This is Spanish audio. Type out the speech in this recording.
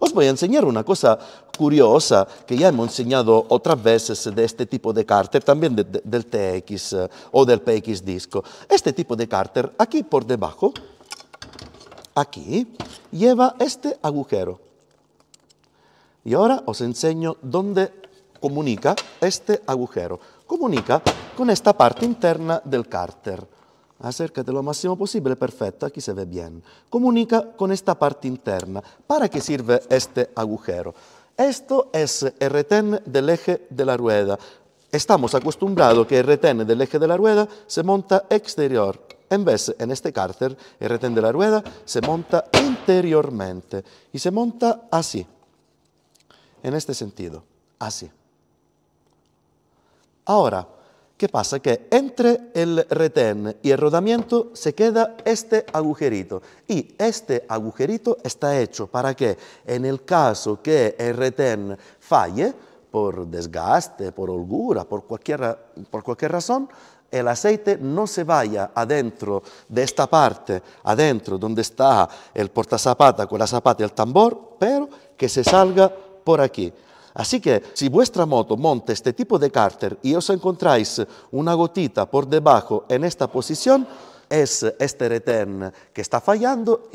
Os voy a enseñar una cosa curiosa que ya hemos enseñado otras veces de este tipo de cárter, también del TX eh, o del PX disco. Este tipo de cárter, aquí por debajo, aquí, lleva este agujero. Y ahora os enseño dónde comunica este agujero. Comunica con esta parte interna del cárter acércate lo máximo posible, perfecto, aquí se ve bien. Comunica con esta parte interna. ¿Para qué sirve este agujero? Esto es el retén del eje de la rueda. Estamos acostumbrados que el retén del eje de la rueda se monta exterior. En vez, en este cárter, el retén de la rueda se monta interiormente y se monta así, en este sentido, así. Ahora, ¿Qué pasa? Que entre el retén y el rodamiento se queda este agujerito. Y este agujerito está hecho para que en el caso que el retén falle, por desgaste, por holgura, por cualquier, por cualquier razón, el aceite no se vaya adentro de esta parte, adentro donde está el portazapata con la zapata y el tambor, pero que se salga por aquí. Así que si vuestra moto monta este tipo de cárter y os encontráis una gotita por debajo en esta posición, es este return que está fallando